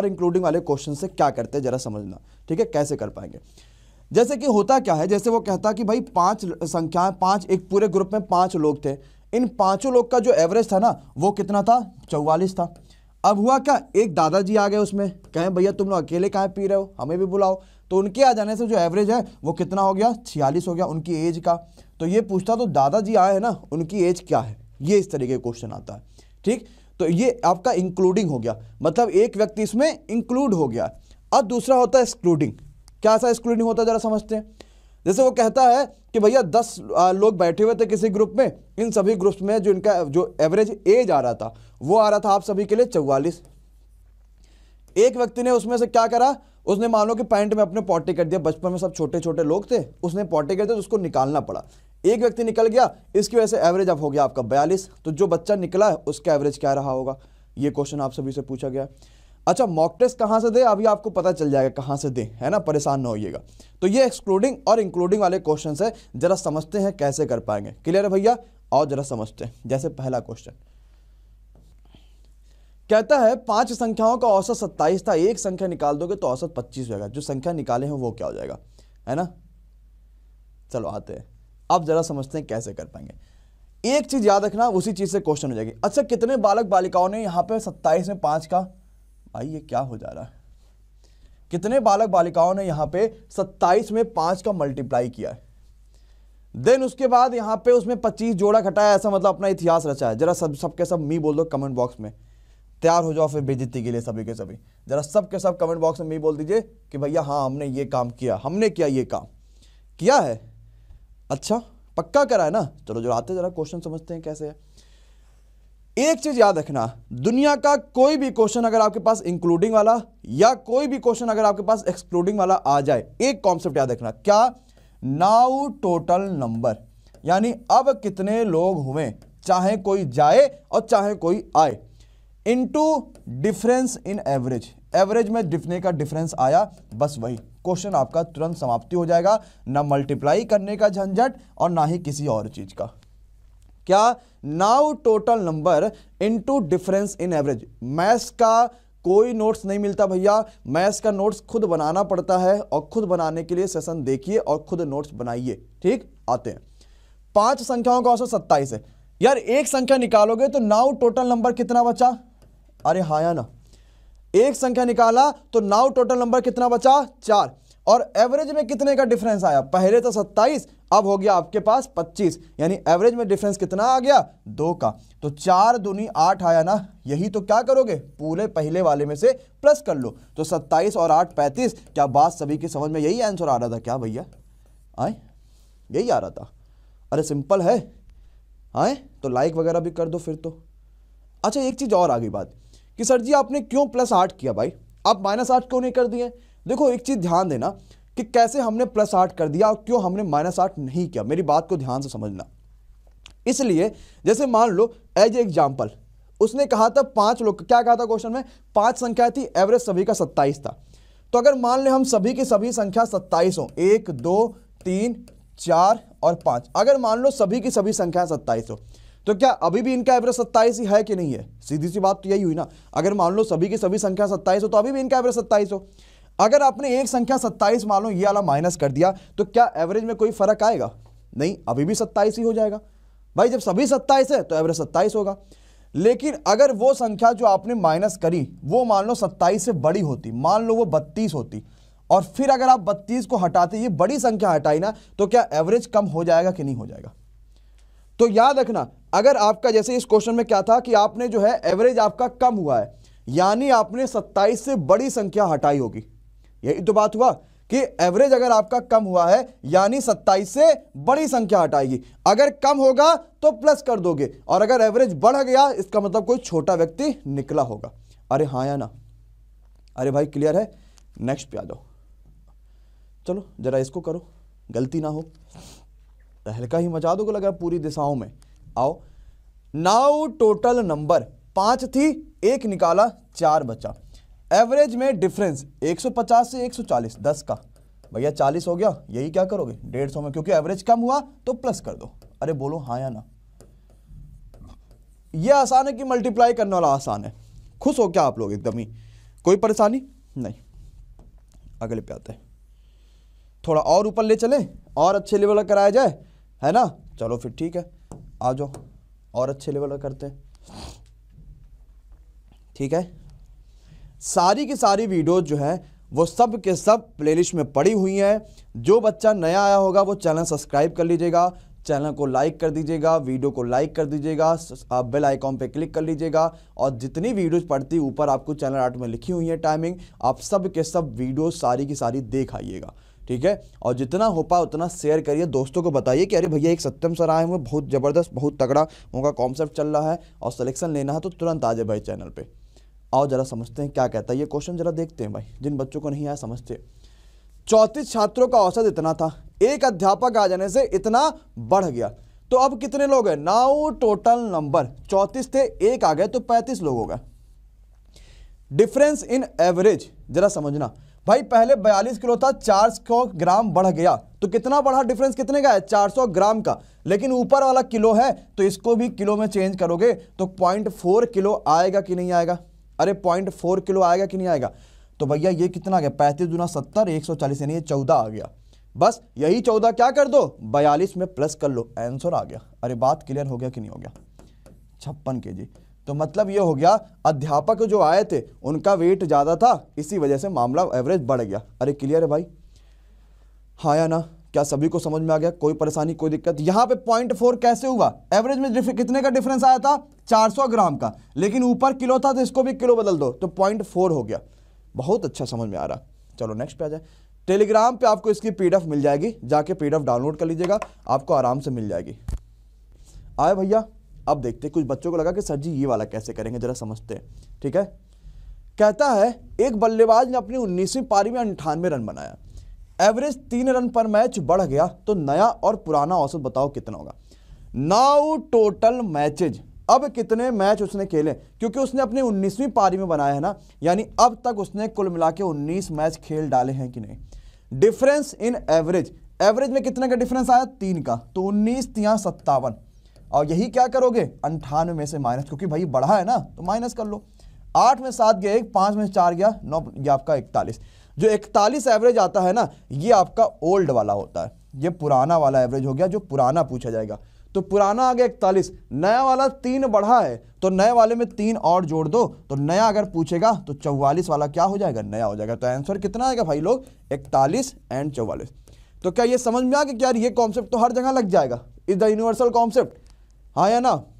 और इंक्लूडिंग वाले क्वेश्चन से क्या करते हैं जरा समझना ठीक है कैसे कर पाएंगे जैसे कि होता क्या है जैसे वो कहता कि भाई पांच संख्या पांच एक पूरे ग्रुप में पांच लोग थे इन पांचों लोग का जो एवरेज था ना वो कितना था चौवालीस था अब हुआ क्या एक दादाजी आ गए उसमें कहें भैया तुम लोग अकेले कहाँ पी रहे हो हमें भी बुलाओ तो उनके आ जाने से जो एवरेज है वो कितना हो गया छियालीस हो गया उनकी एज का तो ये पूछता तो दादाजी आए हैं ना उनकी एज क्या है ये इस तरीके का क्वेश्चन आता है ठीक तो ये आपका इंक्लूडिंग हो गया मतलब एक व्यक्ति इसमें इंक्लूड हो गया अब दूसरा होता है एक्सक्लूडिंग क्या ऐसा एक्सक्लूडिंग होता है ज़रा समझते हैं जैसे वो कहता है कि भैया दस लोग बैठे हुए थे किसी ग्रुप में इन सभी ग्रुप्स में जो इनका जो एवरेज एज आ रहा था वो आ रहा था आप सभी के लिए चौवालीस एक व्यक्ति ने उसमें से क्या करा उसने मान लो कि पैंट में अपने पॉटी कर दिया बचपन में सब छोटे छोटे लोग थे उसने पॉटी कर दिया तो उसको निकालना पड़ा एक व्यक्ति निकल गया इसकी वजह से एवरेज अब हो गया आपका बयालीस तो जो बच्चा निकला है उसका एवरेज क्या रहा होगा ये क्वेश्चन आप सभी से पूछा गया अच्छा मॉक टेस्ट कहाँ से दे अभी आपको पता चल जाएगा कहाँ से दे है ना परेशान ना होइएगा तो ये एक्सक्लूडिंग और इंक्लूडिंग वाले क्वेश्चन है जरा समझते हैं कैसे कर पाएंगे क्लियर है भैया और जरा समझते हैं जैसे पहला क्वेश्चन कहता है पांच संख्याओं का औसत सत्ताईस था एक संख्या निकाल दोगे तो औसत पच्चीस होगा जो संख्या निकाले हैं वो क्या हो जाएगा है ना चलो आते हैं आप ज़रा समझते हैं कैसे कर पाएंगे एक चीज़ याद रखना उसी चीज़ से क्वेश्चन हो जाएगी अच्छा कितने बालक बालिकाओं ने यहाँ पे सत्ताईस में पांच का भाई ये क्या हो जा रहा है कितने बालक बालिकाओं ने यहाँ पे सत्ताईस में पांच का मल्टीप्लाई किया है देन उसके बाद यहां पे उसमें पच्चीस जोड़ा घटाया ऐसा मतलब अपना इतिहास रचा है जरा सब सबके सब मी बोल दो कमेंट बॉक्स में तैयार हो जाओ फिर बेजती के लिए सभी के सभी जरा सबके सब कमेंट बॉक्स में मी बोल दीजिए कि भैया हाँ हमने ये काम किया हमने किया ये काम किया है अच्छा पक्का करा है ना चलो जो आते ज़रा क्वेश्चन समझते हैं कैसे है एक चीज़ याद रखना दुनिया का कोई भी क्वेश्चन अगर आपके पास इंक्लूडिंग वाला या कोई भी क्वेश्चन अगर आपके पास एक्सक्लूडिंग वाला आ जाए एक कॉन्सेप्ट याद रखना क्या नाउ टोटल नंबर यानी अब कितने लोग हुए चाहे कोई जाए और चाहे कोई आए into difference in average average में जितने का डिफरेंस आया बस वही क्वेश्चन आपका तुरंत समाप्ति हो जाएगा ना मल्टीप्लाई करने का झंझट और ना ही किसी और चीज़ का क्या now total number into difference in average maths का कोई नोट्स नहीं मिलता भैया मैथ्स का नोट्स खुद बनाना पड़ता है और खुद बनाने के लिए सेशन देखिए और खुद नोट्स बनाइए ठीक आते हैं पांच संख्याओं का औसत सत्ताईस है यार एक संख्या निकालोगे तो नाउ टोटल नंबर कितना बचा अरे हाया ना एक संख्या निकाला तो नाउ टोटल नंबर कितना बचा चार और एवरेज में कितने का डिफरेंस आया पहले तो 27 अब हो गया आपके पास 25 यानी एवरेज में डिफरेंस कितना आ गया दो का तो चार दूनी आठ आया ना यही तो क्या करोगे पूरे पहले वाले में से प्लस कर लो तो 27 और आठ पैंतीस क्या बात सभी की समझ में यही आंसर आ रहा था क्या भैया आए यही आ रहा था अरे सिंपल है आए तो लाइक वगैरह भी कर दो फिर तो अच्छा एक चीज़ और आ गई बात कि सर जी आपने क्यों प्लस आठ किया भाई आप माइनस आठ क्यों नहीं कर दिए देखो एक चीज़ ध्यान देना कि कैसे हमने प्लस आठ कर दिया और क्यों हमने माइनस आठ नहीं किया मेरी बात को ध्यान से समझना इसलिए जैसे मान लो एज एग्जाम्पल उसने कहा था पांच लोग क्या कहा था क्वेश्चन में पांच संख्या थी एवरेज सभी का सत्ताईस था तो अगर मान लें हम सभी की सभी संख्या सत्ताईस हो एक दो तीन चार और पाँच अगर मान लो सभी की सभी संख्या सत्ताईस हो तो क्या अभी भी इनका एवरेज सत्ताईस ही है कि नहीं है सीधी सी बात तो यही हुई ना अगर मान लो सभी की सभी संख्या सत्ताईस हो तो अभी भी इनका एवरेज सत्ताईस हो अगर आपने एक संख्या सत्ताईस मान लो ये वाला माइनस कर दिया तो क्या एवरेज में कोई फर्क आएगा नहीं अभी भी सत्ताईस ही हो जाएगा भाई जब सभी सत्ताईस है तो एवरेज सत्ताईस होगा लेकिन अगर वो संख्या जो आपने माइनस करी वो मान लो सत्ताईस से बड़ी होती मान लो वो बत्तीस होती और फिर अगर आप बत्तीस को हटाते ये बड़ी संख्या हटाई ना तो क्या एवरेज कम हो जाएगा कि नहीं हो जाएगा तो याद रखना अगर आपका जैसे इस क्वेश्चन में क्या था कि आपने जो है एवरेज आपका कम हुआ है यानी आपने 27 से बड़ी संख्या हटाई होगी यही तो बात हुआ कि एवरेज अगर आपका कम हुआ है यानी 27 से बड़ी संख्या हटाएगी अगर कम होगा तो प्लस कर दोगे और अगर एवरेज बढ़ गया इसका मतलब कोई छोटा व्यक्ति निकला होगा अरे हाँ या ना अरे भाई क्लियर है नेक्स्ट पे आ जाओ चलो ज़रा इसको करो गलती ना हो हल्का ही मचा दोगे लगा पूरी दिशाओं में आओ नाउ टोटल नंबर पाँच थी एक निकाला चार बचा एवरेज में डिफरेंस 150 से 140 10 का भैया 40 हो गया यही क्या करोगे डेढ़ सौ में क्योंकि एवरेज कम हुआ तो प्लस कर दो अरे बोलो हाँ या ना ये आसान है कि मल्टीप्लाई करने वाला आसान है खुश हो क्या आप लोग एकदम ही कोई परेशानी नहीं अगले पे आते हैं थोड़ा और ऊपर ले चलें और अच्छे लेवल कराया जाए है ना चलो फिर ठीक है आ जाओ और अच्छे लेवल करते हैं ठीक है सारी की सारी वीडियोज जो है वो सब के सब प्लेलिस्ट में पड़ी हुई हैं जो बच्चा नया आया होगा वो चैनल सब्सक्राइब कर लीजिएगा चैनल को लाइक कर दीजिएगा वीडियो को लाइक कर दीजिएगा आप बेल आइकॉन पे क्लिक कर लीजिएगा और जितनी वीडियोस पड़ती ऊपर आपको चैनल आर्ट में लिखी हुई है टाइमिंग आप सब के सब वीडियो सारी की सारी देख आइएगा ठीक है और जितना हो पाए उतना शेयर करिए दोस्तों को बताइए कि अरे भैया एक सत्यम सर आए हुए बहुत ज़बरदस्त बहुत तगड़ा उनका कॉन्सेप्ट चल रहा है और सलेक्शन लेना है तो तुरंत आ जाए भाई चैनल पर और ज़रा समझते हैं क्या कहता है ये क्वेश्चन ज़रा देखते हैं भाई जिन बच्चों को नहीं आया समझते चौंतीस छात्रों का औसत इतना था एक अध्यापक आ जाने से इतना बढ़ गया तो अब कितने लोग हैं नाउ टोटल नंबर चौंतीस थे एक आ गए तो पैंतीस लोग हो गए डिफरेंस इन एवरेज जरा समझना भाई पहले 42 किलो था 400 ग्राम बढ़ गया तो कितना बढ़ा डिफरेंस कितने का है 400 ग्राम का लेकिन ऊपर वाला किलो है तो इसको भी किलो में चेंज करोगे तो पॉइंट फोर किलो आएगा कि नहीं आएगा अरे पॉइंट फोर किलो आएगा कि नहीं आएगा तो भैया ये कितना आ गया पैंतीस दुना सत्तर एक सौ चालीस यानी ये चौदह आ गया बस यही चौदह क्या कर दो बयालीस में प्लस कर लो आंसर आ गया अरे बात क्लियर हो गया कि नहीं हो गया छप्पन के जी तो मतलब ये हो गया अध्यापक जो आए थे उनका वेट ज़्यादा था इसी वजह से मामला एवरेज बढ़ गया अरे क्लियर है भाई हाँ या ना क्या सभी को समझ में आ गया कोई परेशानी कोई दिक्कत यहाँ पे पॉइंट फोर कैसे हुआ एवरेज में कितने का डिफरेंस आया था 400 ग्राम का लेकिन ऊपर किलो था तो इसको भी किलो बदल दो तो पॉइंट फोर हो गया बहुत अच्छा समझ में आ रहा चलो नेक्स्ट पे आ जाए टेलीग्राम पे आपको इसकी पी मिल जाएगी जाके पी डाउनलोड कर लीजिएगा आपको आराम से मिल जाएगी आए भैया अब देखते हैं कुछ बच्चों को लगा कि सर जी ये वाला कैसे करेंगे जरा समझते हैं ठीक है कहता है एक बल्लेबाज ने अपनी उन्नीसवीं पारी में अंठानवे रन बनाया एवरेज तीन रन पर मैच बढ़ गया तो नया और पुराना औसत बताओ कितना होगा नाउ टोटल मैचेज अब कितने मैच उसने खेले क्योंकि उसने अपने उन्नीसवीं पारी में बनाया है ना यानी अब तक उसने कुल मिला के उन्नीस मैच खेल डाले हैं कि नहीं डिफरेंस इन एवरेज एवरेज में कितने का डिफरेंस आया तीन का तो उन्नीस तिया सत्तावन और यही क्या करोगे अंठानवे में से माइनस क्योंकि भाई बढ़ा है ना तो माइनस कर लो आठ में सात गया एक पाँच में चार गया नौ ये आपका इकतालीस जो इकतालीस एवरेज आता है ना ये आपका ओल्ड वाला होता है ये पुराना वाला एवरेज हो गया जो पुराना पूछा जाएगा तो पुराना आ गया इकतालीस नया वाला तीन बढ़ा है तो नए वाले में तीन और जोड़ दो तो नया अगर पूछेगा तो चौवालीस वाला क्या हो जाएगा नया हो जाएगा तो आंसर कितना आएगा भाई लोग इकतालीस एंड चौवालीस तो क्या ये समझ में आ कि यार ये कॉन्सेप्ट तो हर जगह लग जाएगा इज द यूनिवर्सल कॉन्सेप्ट हाँ या ना